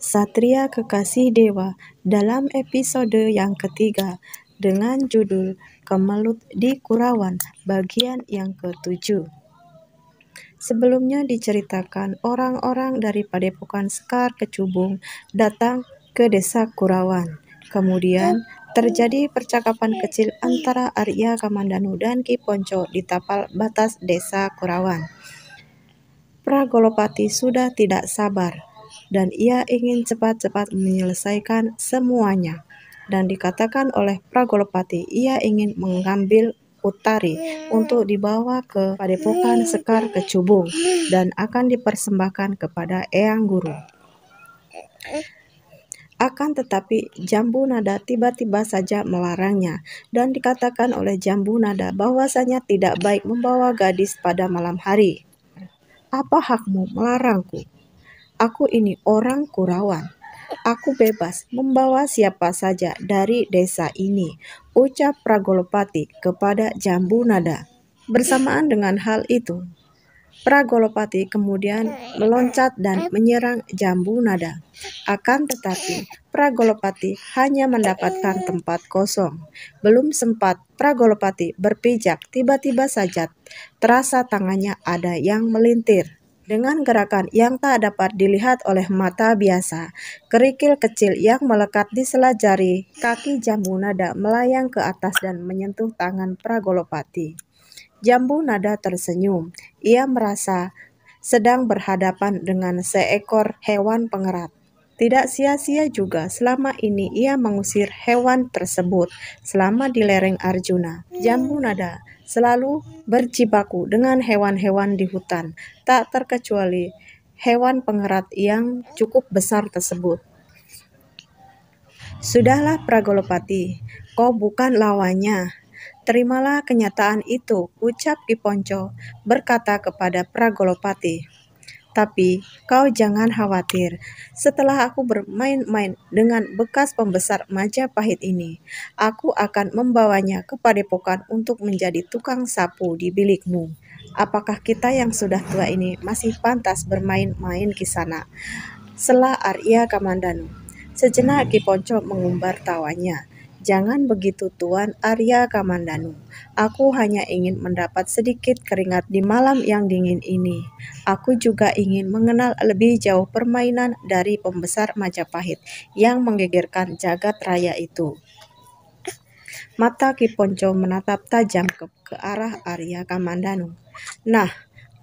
Satria Kekasih Dewa dalam episode yang ketiga dengan judul Kemelut di Kurawan bagian yang ketujuh. Sebelumnya diceritakan orang-orang dari Padepokan Sekar Kecubung datang ke desa Kurawan. Kemudian terjadi percakapan kecil antara Arya Kamandanu dan Ki Ponco di tapal batas desa Kurawan. Pragolopati sudah tidak sabar dan ia ingin cepat-cepat menyelesaikan semuanya. Dan dikatakan oleh Pragolopati, ia ingin mengambil Utari untuk dibawa ke Padepokan Sekar Kecubung dan akan dipersembahkan kepada Eyang Guru. Akan tetapi Jambu Nada tiba-tiba saja melarangnya dan dikatakan oleh Jambu Nada bahwasanya tidak baik membawa gadis pada malam hari. Apa hakmu melarangku? Aku ini orang Kurawan. Aku bebas membawa siapa saja dari desa ini, ucap Pragolopati kepada Jambu Nada. Bersamaan dengan hal itu, Pragolopati kemudian meloncat dan menyerang Jambu Nada. Akan tetapi, Pragolopati hanya mendapatkan tempat kosong. Belum sempat Pragolopati berpijak, tiba-tiba saja terasa tangannya ada yang melintir dengan gerakan yang tak dapat dilihat oleh mata biasa. Kerikil kecil yang melekat di sela jari kaki jambu nada melayang ke atas dan menyentuh tangan Pragolopati. Jambu nada tersenyum. Ia merasa sedang berhadapan dengan seekor hewan pengerat. Tidak sia-sia juga selama ini ia mengusir hewan tersebut selama di lereng Arjuna. Jambu nada selalu berjibaku dengan hewan-hewan di hutan, tak terkecuali hewan pengerat yang cukup besar tersebut. Sudahlah Pragolopati, kau bukan lawannya. Terimalah kenyataan itu, ucap Kiponco berkata kepada Pragolopati. Tapi kau jangan khawatir, setelah aku bermain-main dengan bekas pembesar Majapahit ini, aku akan membawanya ke padepokan untuk menjadi tukang sapu di bilikmu. Apakah kita yang sudah tua ini masih pantas bermain-main ke sana? Selah Arya Kamandanu. Sejenak Kiponco mengumbar tawanya. Jangan begitu Tuan Arya Kamandanu. Aku hanya ingin mendapat sedikit keringat di malam yang dingin ini. Aku juga ingin mengenal lebih jauh permainan dari pembesar Majapahit yang menggegerkan jagat raya itu. Mata Kiponco menatap tajam ke, ke arah Arya Kamandanu. Nah,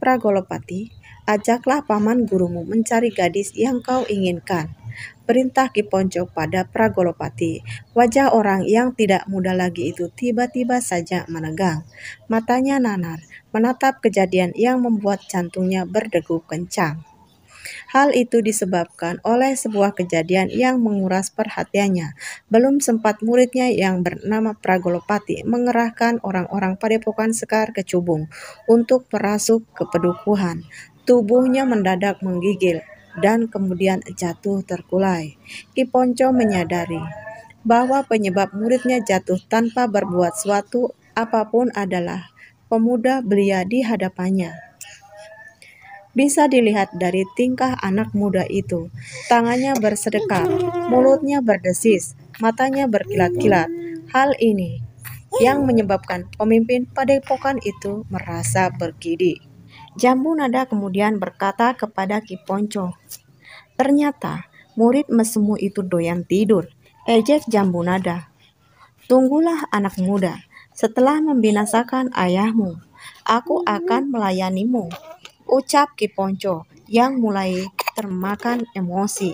Pragolopati, ajaklah paman gurumu mencari gadis yang kau inginkan perintah Ki Ponco pada Pragolopati. Wajah orang yang tidak muda lagi itu tiba-tiba saja menegang. Matanya nanar, menatap kejadian yang membuat jantungnya berdegup kencang. Hal itu disebabkan oleh sebuah kejadian yang menguras perhatiannya. Belum sempat muridnya yang bernama Pragolopati mengerahkan orang-orang padepokan Sekar ke Cubung untuk merasuk kepedukuhan, Tubuhnya mendadak menggigil, dan kemudian jatuh terkulai. Kiponco menyadari bahwa penyebab muridnya jatuh tanpa berbuat suatu apapun adalah pemuda belia di hadapannya. Bisa dilihat dari tingkah anak muda itu. Tangannya bersedekap, mulutnya berdesis, matanya berkilat-kilat. Hal ini yang menyebabkan pemimpin padepokan itu merasa bergidik. Jambu Nada kemudian berkata kepada Ki Ponco, Ternyata murid mesemu itu doyan tidur, ejek eh, Jambu Nada. Tunggulah anak muda, setelah membinasakan ayahmu, aku akan melayanimu. Ucap Ki Ponco yang mulai termakan emosi.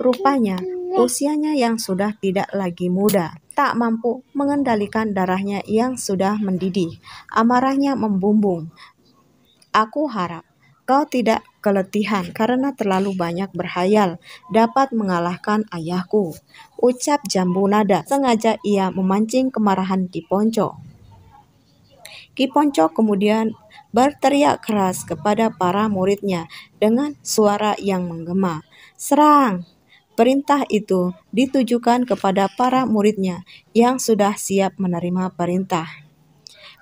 Rupanya usianya yang sudah tidak lagi muda tak mampu mengendalikan darahnya yang sudah mendidih. Amarahnya membumbung, Aku harap kau tidak keletihan karena terlalu banyak berhayal dapat mengalahkan ayahku. Ucap Jambu Nada. Sengaja ia memancing kemarahan Ki Ponco. Ki kemudian berteriak keras kepada para muridnya dengan suara yang menggema. Serang! Perintah itu ditujukan kepada para muridnya yang sudah siap menerima perintah.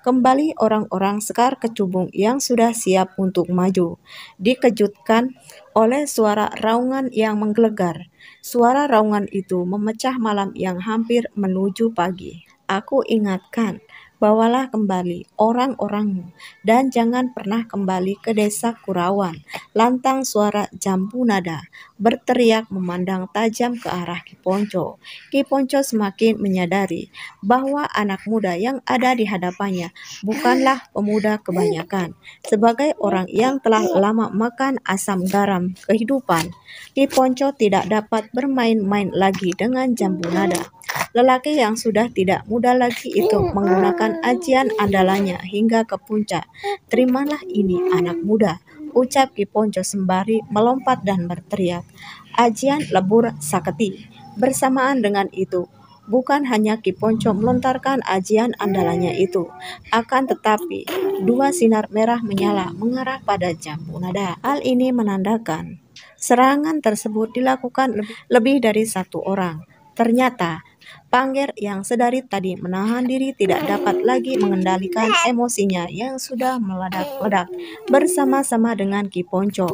Kembali orang-orang Sekar Kecubung yang sudah siap untuk maju, dikejutkan oleh suara raungan yang menggelegar. Suara raungan itu memecah malam yang hampir menuju pagi. Aku ingatkan, bawalah kembali orang-orangmu, dan jangan pernah kembali ke desa Kurawan. Lantang suara jambu nada, berteriak memandang tajam ke arah Kiponco. Kiponco semakin menyadari bahwa anak muda yang ada di hadapannya bukanlah pemuda kebanyakan. Sebagai orang yang telah lama makan asam garam kehidupan, Kiponco tidak dapat bermain-main lagi dengan jambu nada. Lelaki yang sudah tidak muda lagi itu menggunakan ajian andalanya hingga ke puncak. Terimalah ini anak muda, ucap Ki Ponco sembari melompat dan berteriak. Ajian lebur saketi. Bersamaan dengan itu, bukan hanya Ki Ponco melontarkan ajian andalanya itu, akan tetapi dua sinar merah menyala mengarah pada jambu nada. Hal ini menandakan serangan tersebut dilakukan lebih dari satu orang. Ternyata, Pangger yang sedari tadi menahan diri tidak dapat lagi mengendalikan emosinya yang sudah meledak-ledak bersama-sama dengan Ki Ponco.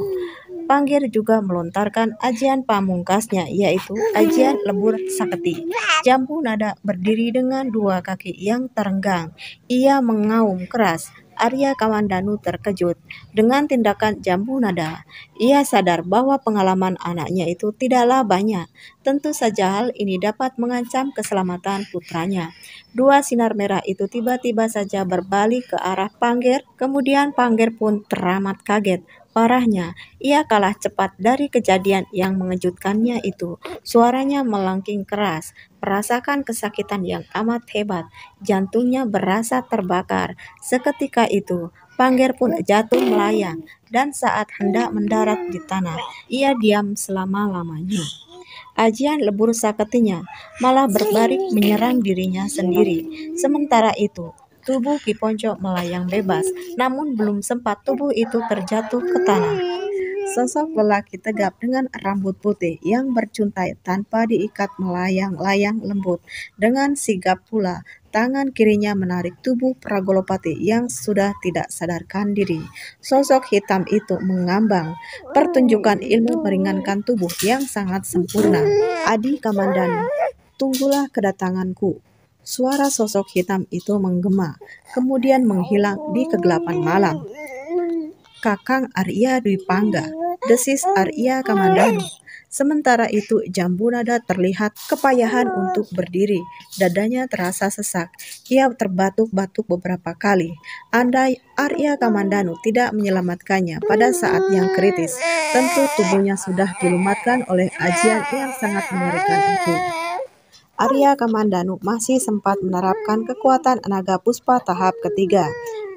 Pangger juga melontarkan ajian pamungkasnya yaitu ajian lebur sakti. Jambu nada berdiri dengan dua kaki yang terenggang. Ia mengaum keras Arya Kamandanu terkejut dengan tindakan Jambu Nada. Ia sadar bahwa pengalaman anaknya itu tidaklah banyak. Tentu saja hal ini dapat mengancam keselamatan putranya. Dua sinar merah itu tiba-tiba saja berbalik ke arah Pangger, kemudian Pangger pun teramat kaget Parahnya, ia kalah cepat dari kejadian yang mengejutkannya itu. Suaranya melengking keras, merasakan kesakitan yang amat hebat. Jantungnya berasa terbakar. Seketika itu, Pangger pun jatuh melayang, dan saat hendak mendarat di tanah, ia diam selama-lamanya. Ajian lebur saketinya malah berbalik menyerang dirinya sendiri. Sementara itu, tubuh Kiponco melayang bebas, namun belum sempat tubuh itu terjatuh ke tanah. Sosok lelaki tegap dengan rambut putih yang bercuntai tanpa diikat melayang-layang lembut. Dengan sigap pula, tangan kirinya menarik tubuh Pragolopati yang sudah tidak sadarkan diri. Sosok hitam itu mengambang. Pertunjukan ilmu meringankan tubuh yang sangat sempurna. Adi Kamandan, tunggulah kedatanganku. Suara sosok hitam itu menggema, kemudian menghilang di kegelapan malam. Kakang Arya Dwi Pangga, desis Arya Kamandanu. Sementara itu, Jambunada terlihat kepayahan untuk berdiri. Dadanya terasa sesak. Ia terbatuk-batuk beberapa kali. Andai Arya Kamandanu tidak menyelamatkannya pada saat yang kritis, tentu tubuhnya sudah dilumatkan oleh ajian yang sangat mengerikan itu. Arya Kamandanu masih sempat menerapkan kekuatan Naga Puspa tahap ketiga.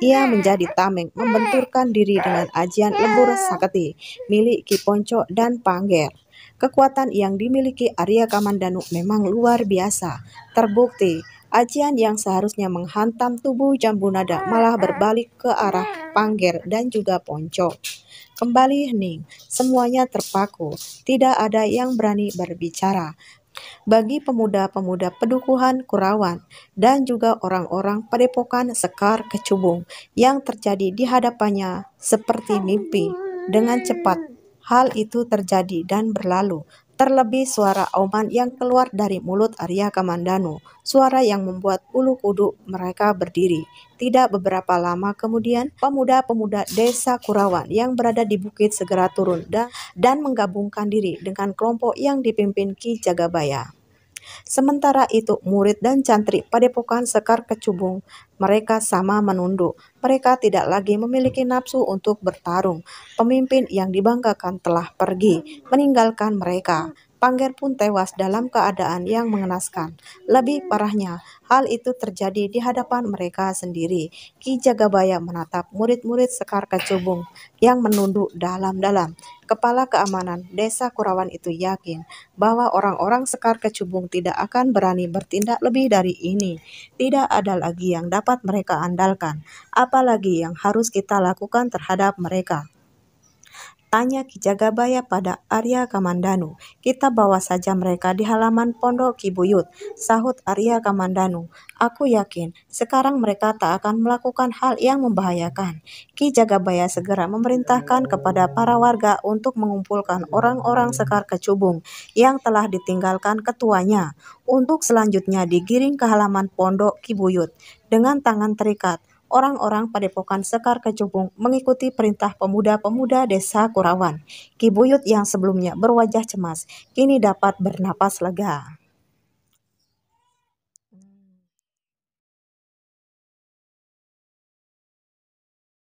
Ia menjadi tameng membenturkan diri dengan ajian lembur saketi milik Kiponco dan Pangger. Kekuatan yang dimiliki Arya Kamandanu memang luar biasa. Terbukti, ajian yang seharusnya menghantam tubuh Jambu Nada malah berbalik ke arah Pangger dan juga Ponco. Kembali hening, semuanya terpaku, tidak ada yang berani berbicara bagi pemuda-pemuda pedukuhan Kurawan dan juga orang-orang padepokan Sekar Kecubung yang terjadi di hadapannya seperti mimpi dengan cepat. Hal itu terjadi dan berlalu terlebih suara oman yang keluar dari mulut Arya Kamandanu, suara yang membuat ulu kuduk mereka berdiri. Tidak beberapa lama kemudian, pemuda-pemuda desa Kurawan yang berada di bukit segera turun dan, dan menggabungkan diri dengan kelompok yang dipimpin Ki Jagabaya. Sementara itu, murid dan cantri padepokan Sekar Kecubung, mereka sama menunduk. Mereka tidak lagi memiliki nafsu untuk bertarung. Pemimpin yang dibanggakan telah pergi, meninggalkan mereka. Pangger pun tewas dalam keadaan yang mengenaskan. Lebih parahnya, hal itu terjadi di hadapan mereka sendiri. Ki Jagabaya menatap murid-murid Sekar Kecubung yang menunduk dalam-dalam. Kepala keamanan desa Kurawan itu yakin bahwa orang-orang Sekar Kecubung tidak akan berani bertindak lebih dari ini. Tidak ada lagi yang dapat mereka andalkan, apalagi yang harus kita lakukan terhadap mereka tanya Ki Jagabaya pada Arya Kamandanu. Kita bawa saja mereka di halaman Pondok Kibuyut, sahut Arya Kamandanu. Aku yakin sekarang mereka tak akan melakukan hal yang membahayakan. Ki Jagabaya segera memerintahkan kepada para warga untuk mengumpulkan orang-orang Sekar Kecubung yang telah ditinggalkan ketuanya untuk selanjutnya digiring ke halaman Pondok Kibuyut dengan tangan terikat orang-orang padepokan Sekar Kecubung mengikuti perintah pemuda-pemuda desa Kurawan. Kibuyut yang sebelumnya berwajah cemas, kini dapat bernapas lega.